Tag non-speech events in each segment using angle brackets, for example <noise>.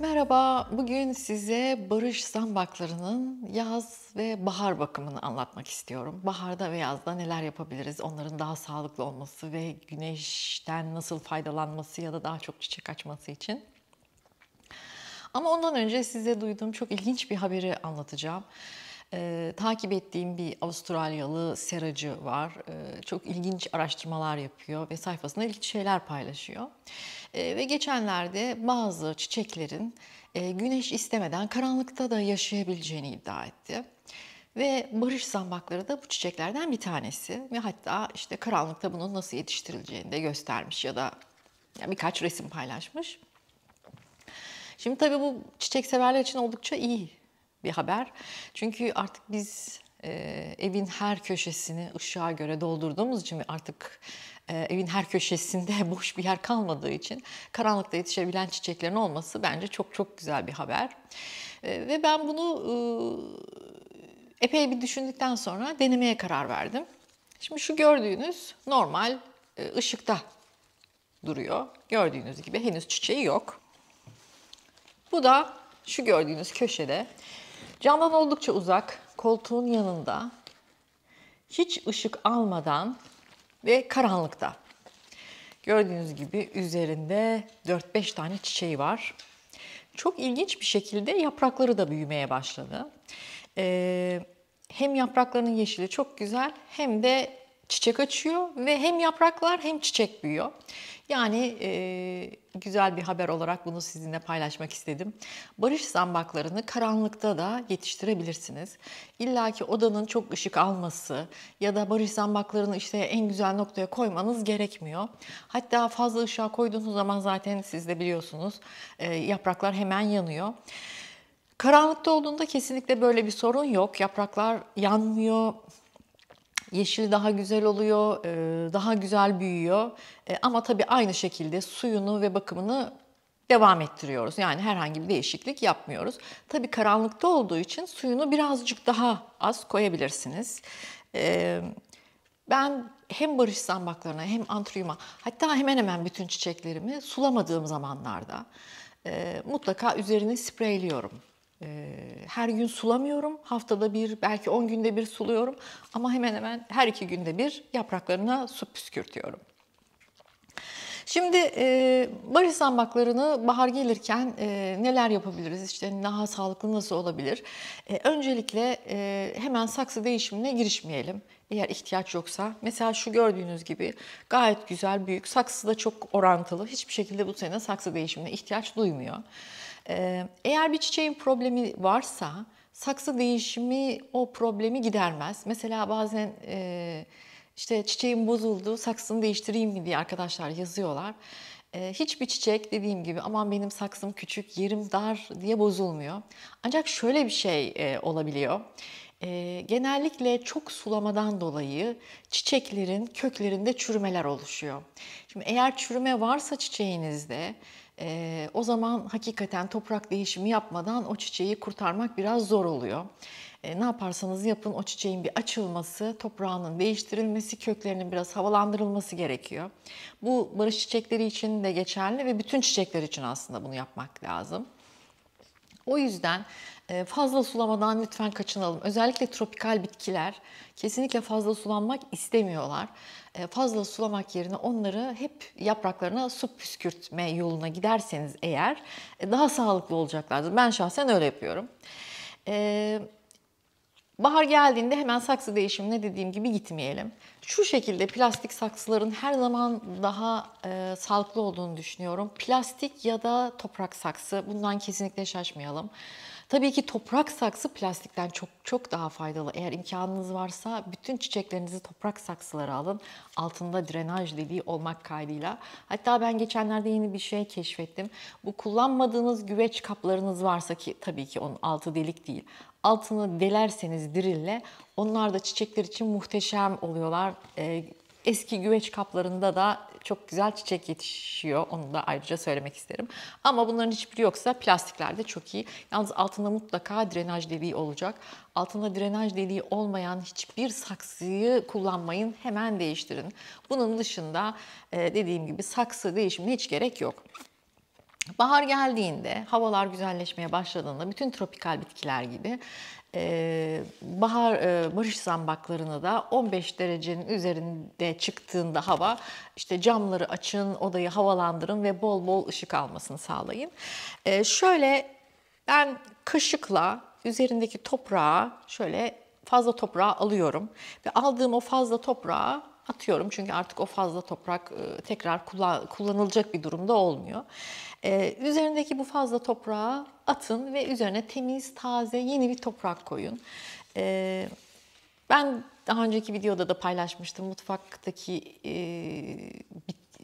Merhaba, bugün size Barış Zambakları'nın yaz ve bahar bakımını anlatmak istiyorum. Baharda ve yazda neler yapabiliriz, onların daha sağlıklı olması ve güneşten nasıl faydalanması ya da daha çok çiçek açması için. Ama ondan önce size duyduğum çok ilginç bir haberi anlatacağım. E, takip ettiğim bir Avustralyalı seracı var. E, çok ilginç araştırmalar yapıyor ve sayfasında ilginç şeyler paylaşıyor. E, ve geçenlerde bazı çiçeklerin e, güneş istemeden karanlıkta da yaşayabileceğini iddia etti. Ve barış zambakları da bu çiçeklerden bir tanesi ve hatta işte karanlıkta bunun nasıl yetiştirileceğini de göstermiş ya da yani birkaç resim paylaşmış. Şimdi tabii bu çiçek severler için oldukça iyi bir haber. Çünkü artık biz e, evin her köşesini ışığa göre doldurduğumuz için artık e, evin her köşesinde <laughs> boş bir yer kalmadığı için karanlıkta yetişebilen çiçeklerin olması bence çok çok güzel bir haber. E, ve ben bunu e, epey bir düşündükten sonra denemeye karar verdim. Şimdi şu gördüğünüz normal e, ışıkta duruyor. Gördüğünüz gibi henüz çiçeği yok. Bu da şu gördüğünüz köşede Camdan oldukça uzak, koltuğun yanında, hiç ışık almadan ve karanlıkta. Gördüğünüz gibi üzerinde 4-5 tane çiçeği var. Çok ilginç bir şekilde yaprakları da büyümeye başladı. Ee, hem yapraklarının yeşili çok güzel hem de çiçek açıyor ve hem yapraklar hem çiçek büyüyor. Yani e, güzel bir haber olarak bunu sizinle paylaşmak istedim. Barış zambaklarını karanlıkta da yetiştirebilirsiniz. İlla ki odanın çok ışık alması ya da barış zambaklarını işte en güzel noktaya koymanız gerekmiyor. Hatta fazla ışığa koyduğunuz zaman zaten siz de biliyorsunuz e, yapraklar hemen yanıyor. Karanlıkta olduğunda kesinlikle böyle bir sorun yok. Yapraklar yanmıyor, Yeşil daha güzel oluyor, e, daha güzel büyüyor. E, ama tabii aynı şekilde suyunu ve bakımını devam ettiriyoruz. Yani herhangi bir değişiklik yapmıyoruz. Tabii karanlıkta olduğu için suyunu birazcık daha az koyabilirsiniz. E, ben hem barış zambaklarına hem antriyuma hatta hemen hemen bütün çiçeklerimi sulamadığım zamanlarda mutlaka üzerini spreyliyorum. Ee, her gün sulamıyorum. Haftada bir, belki 10 günde bir suluyorum. Ama hemen hemen her iki günde bir yapraklarına su püskürtüyorum. Şimdi e, barış zambaklarını bahar gelirken e, neler yapabiliriz? İşte daha sağlıklı nasıl olabilir? E, öncelikle e, hemen saksı değişimine girişmeyelim eğer ihtiyaç yoksa. Mesela şu gördüğünüz gibi gayet güzel, büyük. Saksı da çok orantılı. Hiçbir şekilde bu sene saksı değişimine ihtiyaç duymuyor. Ee, eğer bir çiçeğin problemi varsa saksı değişimi o problemi gidermez. Mesela bazen e, işte çiçeğim bozuldu saksını değiştireyim mi diye arkadaşlar yazıyorlar. Ee, hiçbir çiçek dediğim gibi aman benim saksım küçük yerim dar diye bozulmuyor. Ancak şöyle bir şey e, olabiliyor. Ee, genellikle çok sulamadan dolayı çiçeklerin köklerinde çürümeler oluşuyor. Şimdi eğer çürüme varsa çiçeğinizde e, o zaman hakikaten toprak değişimi yapmadan o çiçeği kurtarmak biraz zor oluyor. E, ne yaparsanız yapın o çiçeğin bir açılması, toprağının değiştirilmesi, köklerinin biraz havalandırılması gerekiyor. Bu barış çiçekleri için de geçerli ve bütün çiçekler için aslında bunu yapmak lazım. O yüzden e, fazla sulamadan lütfen kaçınalım. Özellikle tropikal bitkiler kesinlikle fazla sulanmak istemiyorlar. E, fazla sulamak yerine onları hep yapraklarına su püskürtme yoluna giderseniz eğer e, daha sağlıklı olacaklardır. Ben şahsen öyle yapıyorum. Evet. Bahar geldiğinde hemen saksı değişimine dediğim gibi gitmeyelim. Şu şekilde plastik saksıların her zaman daha e, sağlıklı olduğunu düşünüyorum. Plastik ya da toprak saksı bundan kesinlikle şaşmayalım. Tabii ki toprak saksı plastikten çok çok daha faydalı. Eğer imkanınız varsa bütün çiçeklerinizi toprak saksıları alın. Altında drenaj deliği olmak kaydıyla. Hatta ben geçenlerde yeni bir şey keşfettim. Bu kullanmadığınız güveç kaplarınız varsa ki tabii ki onun altı delik değil. Altını delerseniz dirille onlar da çiçekler için muhteşem oluyorlar. Ee, Eski güveç kaplarında da çok güzel çiçek yetişiyor. Onu da ayrıca söylemek isterim. Ama bunların hiçbiri yoksa plastiklerde çok iyi. Yalnız altında mutlaka drenaj deliği olacak. Altında drenaj deliği olmayan hiçbir saksıyı kullanmayın. Hemen değiştirin. Bunun dışında e, dediğim gibi saksı değişimine hiç gerek yok. Bahar geldiğinde, havalar güzelleşmeye başladığında bütün tropikal bitkiler gibi ee, bahar e, barış zambaklarını da 15 derecenin üzerinde çıktığında hava işte camları açın, odayı havalandırın ve bol bol ışık almasını sağlayın. Ee, şöyle ben kaşıkla üzerindeki toprağı şöyle fazla toprağı alıyorum ve aldığım o fazla toprağı atıyorum. Çünkü artık o fazla toprak e, tekrar kullanılacak bir durumda olmuyor. E, üzerindeki bu fazla toprağı atın ve üzerine temiz, taze, yeni bir toprak koyun. E, ben daha önceki videoda da paylaşmıştım. Mutfaktaki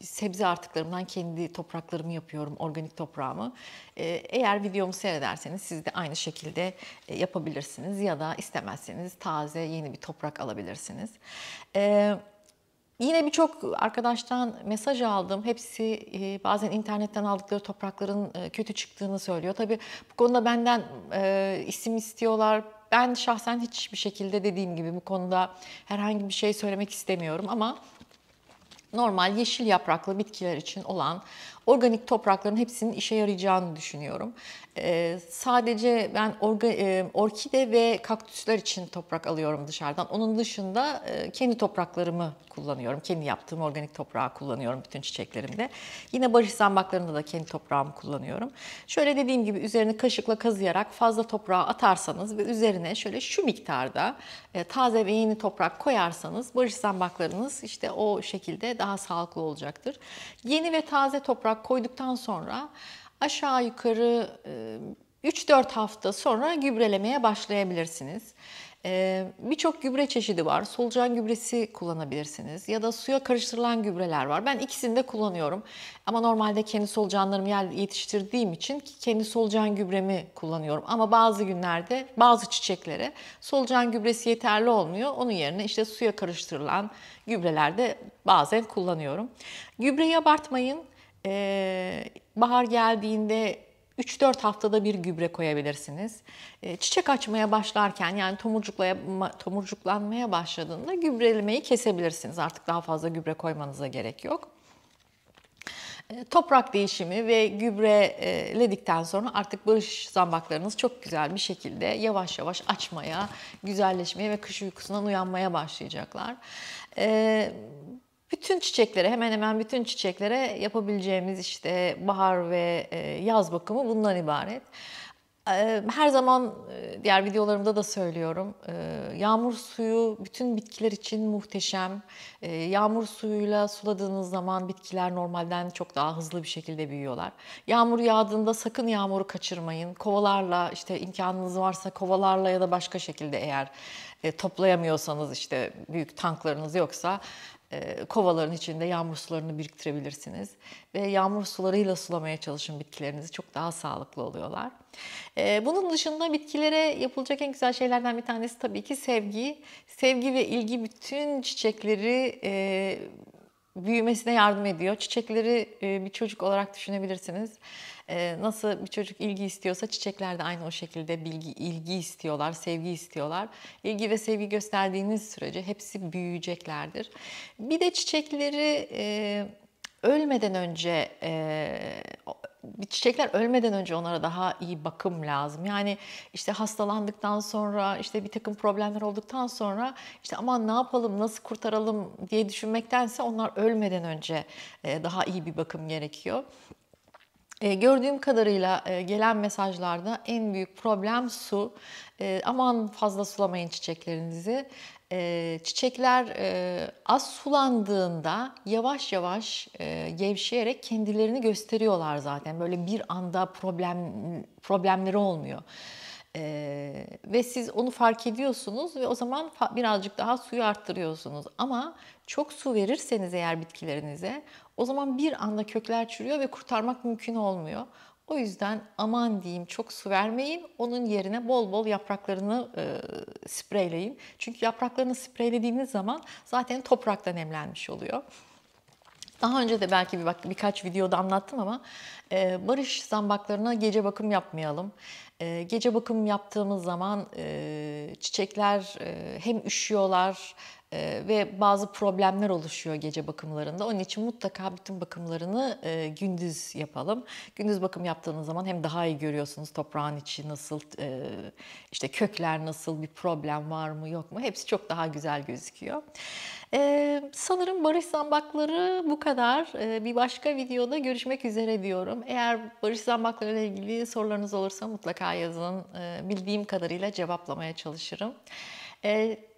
sebze artıklarımdan kendi topraklarımı yapıyorum, organik toprağımı. eğer videomu seyrederseniz siz de aynı şekilde yapabilirsiniz ya da istemezseniz taze yeni bir toprak alabilirsiniz. Evet. Yine birçok arkadaştan mesaj aldım. Hepsi e, bazen internetten aldıkları toprakların e, kötü çıktığını söylüyor. Tabii bu konuda benden e, isim istiyorlar. Ben şahsen hiçbir şekilde dediğim gibi bu konuda herhangi bir şey söylemek istemiyorum ama normal yeşil yapraklı bitkiler için olan organik toprakların hepsinin işe yarayacağını düşünüyorum. E, sadece ben orga, e, orkide ve kaktüsler için toprak alıyorum dışarıdan. Onun dışında e, kendi topraklarımı kullanıyorum. Kendi yaptığım organik toprağı kullanıyorum bütün çiçeklerimde. Yine barış zambaklarında da kendi toprağımı kullanıyorum. Şöyle dediğim gibi üzerine kaşıkla kazıyarak fazla toprağı atarsanız ve üzerine şöyle şu miktarda e, taze ve yeni toprak koyarsanız barış zambaklarınız işte o şekilde daha sağlıklı olacaktır. Yeni ve taze toprak olarak koyduktan sonra aşağı yukarı 3-4 hafta sonra gübrelemeye başlayabilirsiniz. Birçok gübre çeşidi var. Solucan gübresi kullanabilirsiniz ya da suya karıştırılan gübreler var. Ben ikisini de kullanıyorum. Ama normalde kendi solucanlarımı yetiştirdiğim için kendi solucan gübremi kullanıyorum. Ama bazı günlerde bazı çiçeklere solucan gübresi yeterli olmuyor. Onun yerine işte suya karıştırılan gübrelerde bazen kullanıyorum. Gübreyi abartmayın e, bahar geldiğinde 3-4 haftada bir gübre koyabilirsiniz. Ee, çiçek açmaya başlarken yani tomurcuklanmaya başladığında gübrelemeyi kesebilirsiniz. Artık daha fazla gübre koymanıza gerek yok. Ee, toprak değişimi ve gübreledikten sonra artık barış zambaklarınız çok güzel bir şekilde yavaş yavaş açmaya, güzelleşmeye ve kış uykusundan uyanmaya başlayacaklar bütün çiçeklere hemen hemen bütün çiçeklere yapabileceğimiz işte bahar ve e, yaz bakımı bundan ibaret. E, her zaman e, diğer videolarımda da söylüyorum. Yağmur suyu bütün bitkiler için muhteşem. Yağmur suyuyla suladığınız zaman bitkiler normalden çok daha hızlı bir şekilde büyüyorlar. Yağmur yağdığında sakın yağmuru kaçırmayın. Kovalarla işte imkanınız varsa kovalarla ya da başka şekilde eğer toplayamıyorsanız işte büyük tanklarınız yoksa e, kovaların içinde yağmur sularını biriktirebilirsiniz. Ve yağmur sularıyla sulamaya çalışın bitkilerinizi. Çok daha sağlıklı oluyorlar. E, bunun dışında bitkilere yapılacak en güzel şeylerden bir tanesi tabii ki sevgi. Sevgi ve ilgi bütün çiçekleri e, büyümesine yardım ediyor. Çiçekleri e, bir çocuk olarak düşünebilirsiniz. E, nasıl bir çocuk ilgi istiyorsa çiçekler de aynı o şekilde bilgi, ilgi istiyorlar, sevgi istiyorlar. İlgi ve sevgi gösterdiğiniz sürece hepsi büyüyeceklerdir. Bir de çiçekleri e, ölmeden önce çiçekler ölmeden önce onlara daha iyi bakım lazım. Yani işte hastalandıktan sonra işte bir takım problemler olduktan sonra işte aman ne yapalım nasıl kurtaralım diye düşünmektense onlar ölmeden önce e, daha iyi bir bakım gerekiyor. E, gördüğüm kadarıyla e, gelen mesajlarda en büyük problem su. aman fazla sulamayın çiçeklerinizi. Ee, çiçekler e, az sulandığında yavaş yavaş e, gevşeyerek kendilerini gösteriyorlar zaten. Böyle bir anda problem problemleri olmuyor. Ee, ve siz onu fark ediyorsunuz ve o zaman birazcık daha suyu arttırıyorsunuz. Ama çok su verirseniz eğer bitkilerinize o zaman bir anda kökler çürüyor ve kurtarmak mümkün olmuyor. O yüzden aman diyeyim çok su vermeyin. Onun yerine bol bol yapraklarını e, spreyleyin. Çünkü yapraklarını spreylediğiniz zaman zaten toprakta nemlenmiş oluyor. Daha önce de belki bir bak, birkaç videoda anlattım ama e, barış zambaklarına gece bakım yapmayalım. E, gece bakım yaptığımız zaman e, çiçekler e, hem üşüyorlar ee, ve bazı problemler oluşuyor gece bakımlarında. Onun için mutlaka bütün bakımlarını e, gündüz yapalım. Gündüz bakım yaptığınız zaman hem daha iyi görüyorsunuz toprağın içi nasıl, e, işte kökler nasıl, bir problem var mı yok mu hepsi çok daha güzel gözüküyor. Ee, sanırım Barış Zambakları bu kadar. Ee, bir başka videoda görüşmek üzere diyorum. Eğer Barış Zambakları ile ilgili sorularınız olursa mutlaka yazın. bildiğim kadarıyla cevaplamaya çalışırım. Ee,